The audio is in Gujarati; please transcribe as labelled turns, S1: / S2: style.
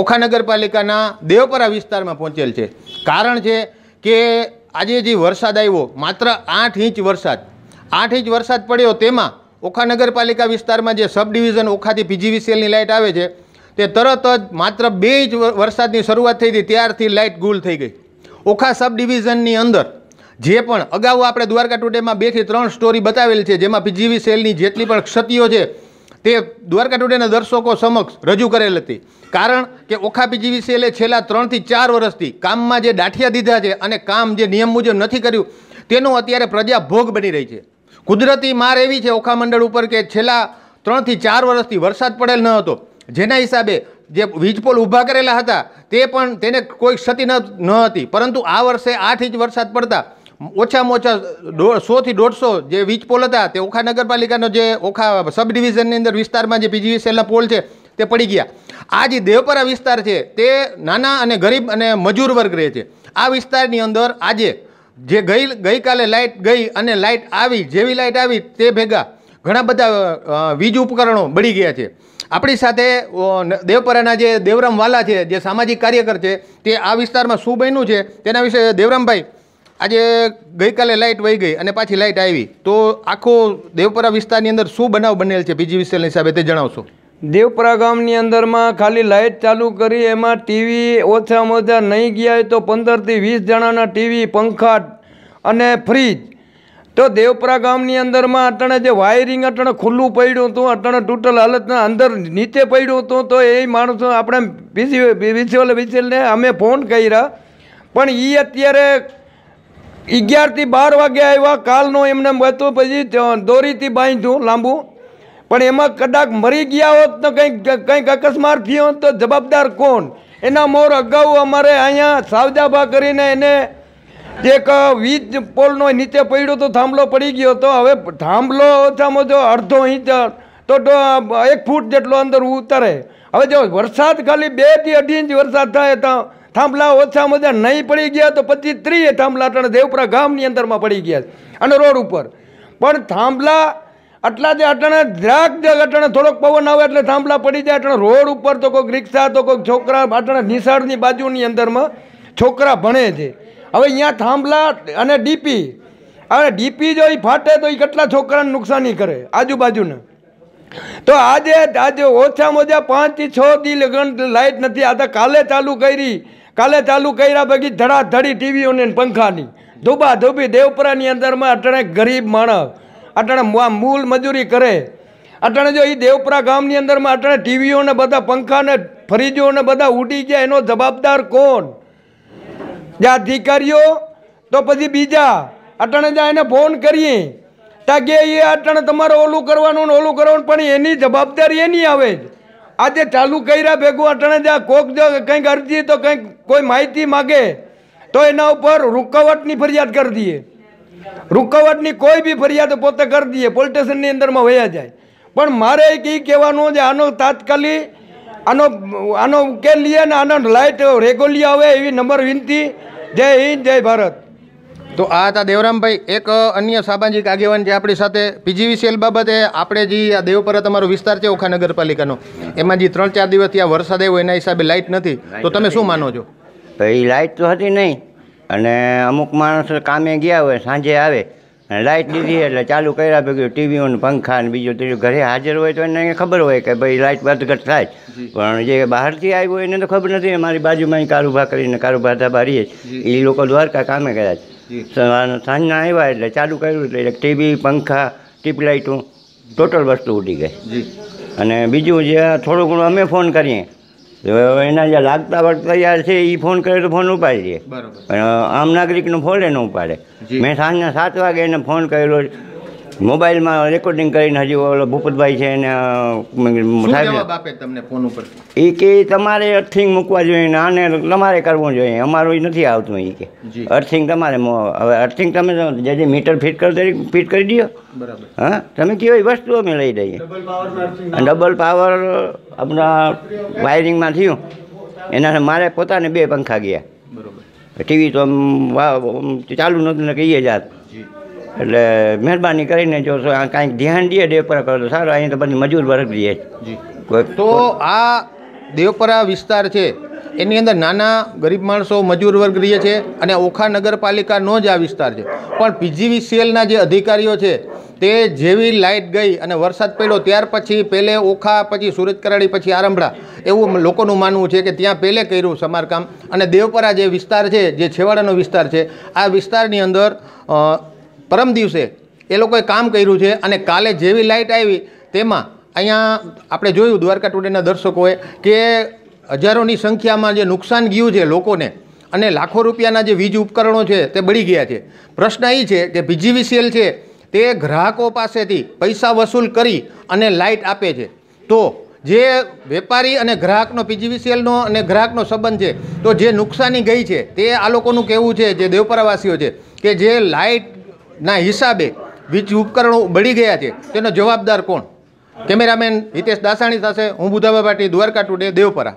S1: ઓખા નગરપાલિકાના દેવપરા વિસ્તારમાં પહોંચેલ છે કારણ છે કે આજે જે વરસાદ આવ્યો માત્ર આઠ ઇંચ વરસાદ આઠ ઇંચ વરસાદ પડ્યો તેમાં ઓખા નગરપાલિકા વિસ્તારમાં જે સબ ડિવિઝન ઓખાથી પીજીવીસીએલની લાઇટ આવે છે તે તરત જ માત્ર બે ઇંચ વરસાદની શરૂઆત થઈ હતી ત્યારથી લાઇટ ગુલ થઈ ગઈ ઓખા સબ ડિવિઝનની અંદર જે પણ અગાઉ આપણે દ્વારકા ટુડેમાં બેથી ત્રણ સ્ટોરી બતાવેલ છે જેમાં પીજીવી સેલની જેટલી પણ ક્ષતિઓ છે તે દ્વારકા ટુડેના દર્શકો સમક્ષ રજૂ કરેલ હતી કારણ કે ઓખા પીજી ઓખાપીજી એટલે છેલ્લા ત્રણથી ચાર વર્ષથી કામમાં જે ડાઠિયા દીધા છે અને કામ જે નિયમ મુજબ નથી કર્યું તેનો અત્યારે પ્રજા ભોગ બની રહી છે કુદરતી માર એવી છે ઓખા મંડળ ઉપર કે છેલ્લા ત્રણથી ચાર વર્ષથી વરસાદ પડેલ ન હતો જેના હિસાબે જે વીજપોલ ઊભા કરેલા હતા તે પણ તેને કોઈ ક્ષતિ ન હતી પરંતુ આ વર્ષે આઠ ઇંચ વરસાદ પડતા ઓછામાં ઓછા સોથી દોઢસો જે વીજ પોલ હતા તે ઓખા નગરપાલિકાનો જે ઓખા સબ ડિવિઝનની અંદર વિસ્તારમાં જે સેલના પોલ છે તે પડી ગયા આ જે દેવપરા વિસ્તાર છે તે નાના અને ગરીબ અને મજૂર વર્ગ રહે છે આ વિસ્તારની અંદર આજે જે ગઈ ગઈકાલે લાઇટ ગઈ અને લાઇટ આવી જેવી લાઇટ આવી તે ભેગા ઘણા બધા વીજ ઉપકરણો બળી ગયા છે આપણી સાથે દેવપરાના જે દેવરામ વાલા છે જે સામાજિક કાર્યકર છે તે આ વિસ્તારમાં શું બન્યું છે તેના વિશે દેવરામભાઈ આજે ગઈકાલે લાઇટ વહી ગઈ અને પાછી લાઇટ આવી તો આખો
S2: દેવપરા વિસ્તારની અંદર શું બનાવ બનેલ છે બીજી વિસ્તારની હિસાબે તે જણાવશો દેવપરા ગામની અંદરમાં ખાલી લાઇટ ચાલુ કરી એમાં ટીવી ઓછામાં ઓછા નહીં ગયા તો પંદરથી વીસ જણાના ટીવી પંખા અને ફ્રીજ તો દેવપરા ગામની અંદરમાં અટાણે જે વાયરિંગ અટાણે ખુલ્લું પડ્યું હતું અટાણે ટોટલ હાલતના અંદર નીચે પડ્યું હતું તો એ માણસો આપણે વિસી વિસોલે વિસેલને અમે ફોન કર્યા પણ એ અત્યારે અગિયારથી બાર વાગ્યા આવ્યા કાલનો એમને હતો પછી દોરીથી બાંધ્યું લાંબુ પણ એમાં કદાચ મરી ગયા હોત તો કંઈક કંઈક અકસ્માત થયો તો જવાબદાર કોણ એના મોર અગાઉ અમારે અહીંયા સાવજાભા કરીને એને એક વીજ પોલનો નીચે પડ્યો તો થાંભલો પડી ગયો હતો હવે થાંભલો ઓછામાં જો અડધો ઇંચ તો એક ફૂટ જેટલો અંદર ઉતરે હવે જો વરસાદ ખાલી બેથી અઢી ઇંચ વરસાદ થાય તો થાંભલા ઓછામાં ઓછા નહીં પડી ગયા તો પછી ત્રીએ થાંભલા અટાણે દેવપુરા ગામની અંદરમાં પડી ગયા અને રોડ ઉપર પણ થાંભલા આટલા જે અટાણે ધ્રાક ધ્રાક અટાણે થોડોક પવન આવે એટલે થાંભલા પડી જાય અટાણે રોડ ઉપર તો કોઈક રિક્ષા તો કોઈક છોકરા અટાણે નિશાળની બાજુની અંદરમાં છોકરા ભણે છે હવે અહીંયા થાંભલા અને ડીપી હવે ડીપી જો એ ફાટે તો એ કેટલા છોકરાને નુકસાની કરે આજુબાજુને તો આજે આજે ઓછામાં ઓછા પાંચથી છ દી લગન લાઇટ નથી આ તો કાલે ચાલુ કરી કાલે ચાલુ કર્યા બગી ધડાધડી ટીવીઓની પંખાની ધોબા ધોબી દેવપુરાની અંદરમાં અટણે ગરીબ માણસ અટણે મૂલ મજૂરી કરે અટણે જો એ દેવપુરા ગામની અંદરમાં અટણે ટીવીઓને બધા પંખાને ફરીજોને બધા ઉડી ગયા એનો જવાબદાર કોણ જે અધિકારીઓ તો પછી બીજા અટણે જ્યાં એને ફોન કરીએ ત્યાં કે એ અટણે તમારે ઓલું કરવાનું ને ઓલું કરવાનું પણ એની જવાબદારી એની આવે જ આજે ચાલુ કર્યા ભેગું અટણે જા કોક જો કંઈક અરજી તો કંઈક કોઈ માહિતી માગે તો એના ઉપર રૂકાવટની ફરિયાદ કરી દઈએ રૂકાવટની કોઈ બી ફરિયાદ પોતે કરી દઈએ પોલીસ અંદરમાં વયા જાય પણ મારે એક એ કહેવાનું છે આનો તાત્કાલિક આનો આનો ઉકેલ લઈએ ને આનો લાઇટ રેગોલી આવે એવી નંબર વિનંતી જય હિન્દ જય ભારત
S1: તો આ હતા દેવરામભાઈ એક અન્ય સામાજિક આગેવાન જે આપણી સાથે પીજીવીસીએલ બાબતે આપણે જે આ દેવપરા તમારો વિસ્તાર છે ઓખા નગરપાલિકાનો એમાં જે ત્રણ ચાર દિવસથી આ વરસાદ આવ્યો એના હિસાબે લાઇટ નથી તો તમે શું માનો છો એ લાઇટ તો હતી નહીં
S3: અને અમુક માણસ કામે ગયા હોય સાંજે આવે અને લાઇટ લીધી એટલે ચાલુ કર્યા ભેગું ટીવીઓ ને પંખા ને બીજું ત્રીજું ઘરે હાજર હોય તો એને ખબર હોય કે ભાઈ લાઇટ બધ ઘટ થાય પણ જે બહારથી આવ્યું હોય એને તો ખબર નથી મારી બાજુમાં કારોબાર કરીને કારોબાર ધાબા રહીએ એ લોકો દ્વારકા કામે ગયા છે સાંજના આવ્યા એટલે ચાલુ કર્યું એટલે ટીવી પંખા ટ્યુબલાઇટું ટોટલ વસ્તુ ઉડી ગઈ અને બીજું જે થોડું ઘણું અમે ફોન કરીએ એના જે લાગતા વળતા છે એ ફોન કરે તો ફોન ઉપાડી દે આમ નાગરિકનો ફોન એ ન ઉપાડે મેં સાંજના સાત વાગે એને ફોન કર્યો મોબાઈલમાં રેકોર્ડિંગ કરીને હજી ઓલો ભૂપતભાઈ છે એને
S1: સાહેબ આપે તમને ફોન ઉપર
S3: એ કે તમારે અર્થિંગ મૂકવા જોઈએ ને આને તમારે કરવું જોઈએ અમારું નથી આવતું એ કે અર્થિંગ તમારે હવે અર્થિંગ તમે જે જે મીટર ફિટ કરી ફિટ કરી દો બરાબર હા તમે કેવી એ વસ્તુ અમે લઈ દઈએ ડબલ પાવર આપણા વાયરિંગમાં થયું એના મારે પોતાને બે પંખા ગયા બરાબર ટીવી તો ચાલુ નહોતું ને કહીએ જાત એટલે મહેરબાની કરીને જો
S1: કાંઈક ધ્યાન દઈએ દેવપરા કરો તો સારું અહીંયા તો બધી મજૂર વર્ગ રહીએ તો આ દેવપરા વિસ્તાર છે એની અંદર નાના ગરીબ માણસો મજૂર વર્ગ રહીએ છે અને ઓખા નગરપાલિકાનો જ આ વિસ્તાર છે પણ પીજીવીસીએલના જે અધિકારીઓ છે તે જેવી લાઇટ ગઈ અને વરસાદ પડ્યો ત્યાર પછી પહેલે ઓખા પછી સુરત કરાડી પછી આરંભડા એવું લોકોનું માનવું છે કે ત્યાં પહેલે કર્યું સમારકામ અને દેવપરા જે વિસ્તાર છે જે છેવાડાનો વિસ્તાર છે આ વિસ્તારની અંદર પરમ દિવસે એ લોકોએ કામ કર્યું છે અને કાલે જેવી લાઇટ આવી તેમાં અહીંયા આપણે જોયું દ્વારકા ટુડેના દર્શકોએ કે હજારોની સંખ્યામાં જે નુકસાન ગયું છે લોકોને અને લાખો રૂપિયાના જે વીજ ઉપકરણો છે તે બળી ગયા છે પ્રશ્ન એ છે કે પીજીવીસીએલ છે તે ગ્રાહકો પાસેથી પૈસા વસૂલ કરી અને લાઇટ આપે છે તો જે વેપારી અને ગ્રાહકનો પીજીવીસીએલનો અને ગ્રાહકનો સંબંધ છે તો જે નુકસાની ગઈ છે તે આ લોકોનું કહેવું છે જે દેવપરાવાસીઓ છે કે જે લાઇટ ના હિસાબે વીજ ઉપકરણો બળી ગયા છે તેનો જવાબદાર કોણ કેમેરામેન હિતેશ દાસાણી સાથે હું બુધાબા પાટી દ્વારકા ટુડે દેવપરા